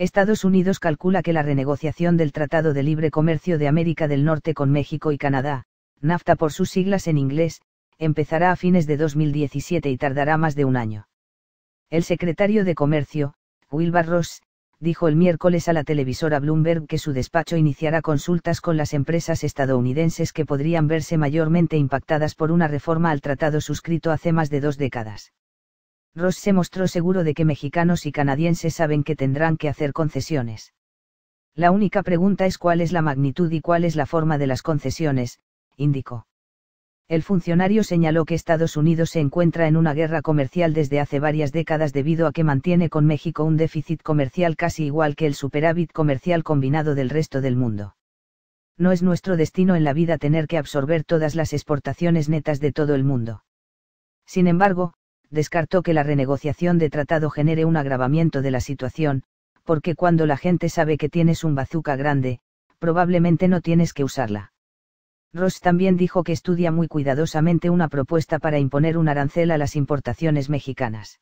Estados Unidos calcula que la renegociación del Tratado de Libre Comercio de América del Norte con México y Canadá, NAFTA por sus siglas en inglés, empezará a fines de 2017 y tardará más de un año. El secretario de Comercio, Wilbur Ross, dijo el miércoles a la televisora Bloomberg que su despacho iniciará consultas con las empresas estadounidenses que podrían verse mayormente impactadas por una reforma al tratado suscrito hace más de dos décadas. Ross se mostró seguro de que mexicanos y canadienses saben que tendrán que hacer concesiones. La única pregunta es cuál es la magnitud y cuál es la forma de las concesiones, indicó. El funcionario señaló que Estados Unidos se encuentra en una guerra comercial desde hace varias décadas debido a que mantiene con México un déficit comercial casi igual que el superávit comercial combinado del resto del mundo. No es nuestro destino en la vida tener que absorber todas las exportaciones netas de todo el mundo. Sin embargo, descartó que la renegociación de tratado genere un agravamiento de la situación, porque cuando la gente sabe que tienes un bazooka grande, probablemente no tienes que usarla. Ross también dijo que estudia muy cuidadosamente una propuesta para imponer un arancel a las importaciones mexicanas.